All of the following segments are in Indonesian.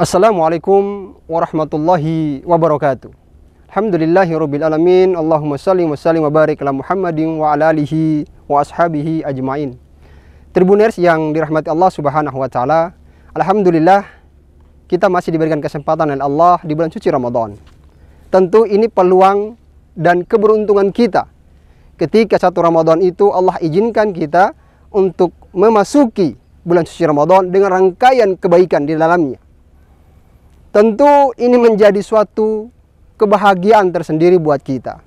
Assalamualaikum warahmatullahi wabarakatuh. Alhamdulillahi rabbil alamin. Allahumma salli wa sallim wa barik ala Muhammadin wa ala alihi wa ashabihi ajmain. Tribuners yang dirahmati Allah Subhanahu wa taala, alhamdulillah kita masih diberikan kesempatan oleh Allah di bulan suci Ramadan. Tentu ini peluang dan keberuntungan kita ketika satu Ramadan itu Allah izinkan kita untuk memasuki bulan suci Ramadan dengan rangkaian kebaikan di dalamnya Tentu ini menjadi suatu kebahagiaan tersendiri buat kita.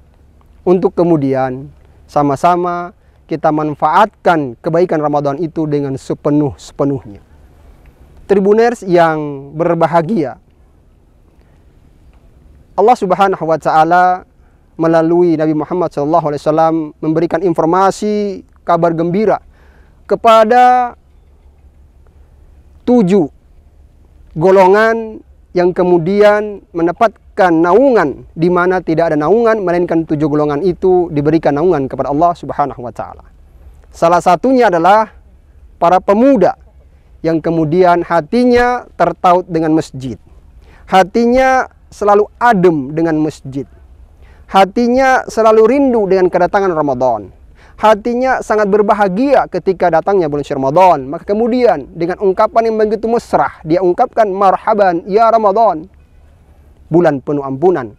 Untuk kemudian sama-sama kita manfaatkan kebaikan Ramadan itu dengan sepenuh-sepenuhnya. Tribuners yang berbahagia. Allah Subhanahu wa taala melalui Nabi Muhammad SAW memberikan informasi kabar gembira kepada tujuh golongan yang kemudian mendapatkan naungan di mana tidak ada naungan melainkan tujuh golongan itu diberikan naungan kepada Allah Subhanahu wa taala. Salah satunya adalah para pemuda yang kemudian hatinya tertaut dengan masjid. Hatinya selalu adem dengan masjid. Hatinya selalu rindu dengan kedatangan Ramadan hatinya sangat berbahagia ketika datangnya bulan Ramadan. Maka kemudian dengan ungkapan yang begitu mesra, dia ungkapkan marhaban ya Ramadan. Bulan penuh ampunan,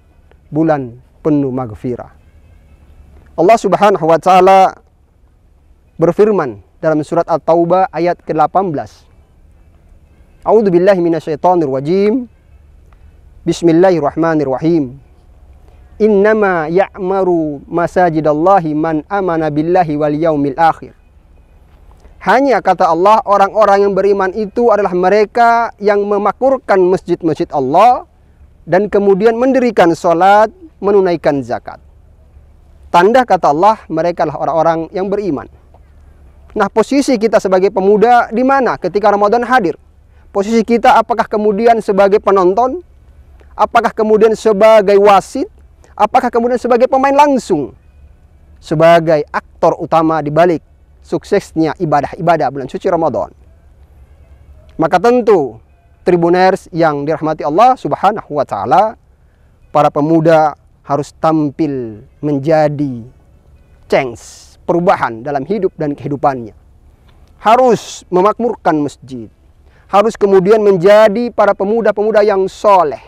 bulan penuh maghfirah. Allah Subhanahu wa taala berfirman dalam surat At-Taubah ayat ke-18. A'udzubillahi billahi minasyaitonir rajim. Bismillahirrahmanirrahim innama ya'maru masajidallahi man amana billahi wal yaumil akhir. Hanya kata Allah orang-orang yang beriman itu adalah mereka yang memakmurkan masjid-masjid Allah dan kemudian mendirikan sholat, menunaikan zakat. Tanda kata Allah mereka adalah orang-orang yang beriman. Nah posisi kita sebagai pemuda di mana ketika Ramadan hadir? Posisi kita apakah kemudian sebagai penonton? Apakah kemudian sebagai wasit Apakah kemudian sebagai pemain langsung? Sebagai aktor utama di balik suksesnya ibadah-ibadah bulan suci Ramadan. Maka tentu tribuners yang dirahmati Allah Subhanahu wa taala, para pemuda harus tampil menjadi change, perubahan dalam hidup dan kehidupannya. Harus memakmurkan masjid. Harus kemudian menjadi para pemuda-pemuda yang soleh.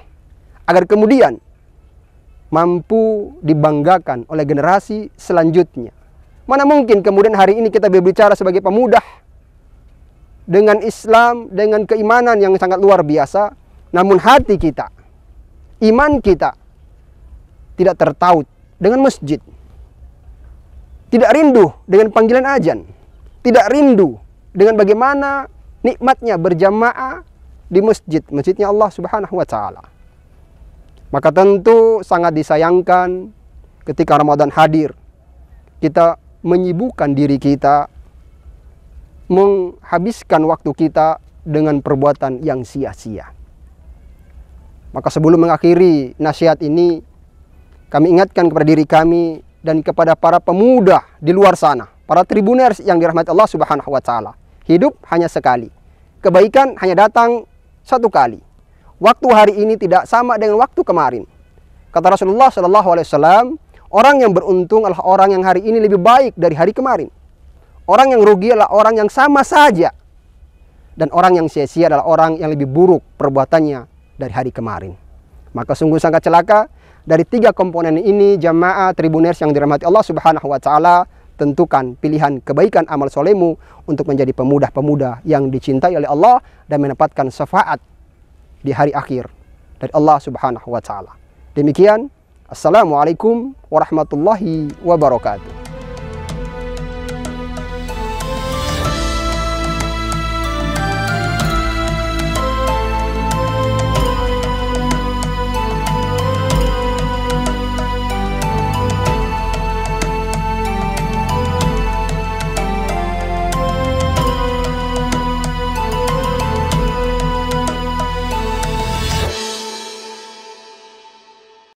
Agar kemudian mampu dibanggakan oleh generasi selanjutnya. Mana mungkin kemudian hari ini kita berbicara sebagai pemuda dengan Islam, dengan keimanan yang sangat luar biasa, namun hati kita, iman kita tidak tertaut dengan masjid. Tidak rindu dengan panggilan ajan, tidak rindu dengan bagaimana nikmatnya berjamaah di masjid, masjidnya Allah Subhanahu wa taala. Maka tentu sangat disayangkan ketika Ramadan hadir, kita menyibukkan diri kita, menghabiskan waktu kita dengan perbuatan yang sia-sia. Maka sebelum mengakhiri nasihat ini, kami ingatkan kepada diri kami dan kepada para pemuda di luar sana, para tribuners yang dirahmati Allah Subhanahu wa taala. Hidup hanya sekali. Kebaikan hanya datang satu kali waktu hari ini tidak sama dengan waktu kemarin. Kata Rasulullah Shallallahu Alaihi Wasallam, orang yang beruntung adalah orang yang hari ini lebih baik dari hari kemarin. Orang yang rugi adalah orang yang sama saja. Dan orang yang sia-sia adalah orang yang lebih buruk perbuatannya dari hari kemarin. Maka sungguh sangat celaka dari tiga komponen ini jamaah tribuners yang dirahmati Allah Subhanahu wa taala tentukan pilihan kebaikan amal solemu untuk menjadi pemuda-pemuda yang dicintai oleh Allah dan mendapatkan syafaat di hari akhir dari Allah Subhanahu wa taala. Demikian, assalamualaikum warahmatullahi wabarakatuh.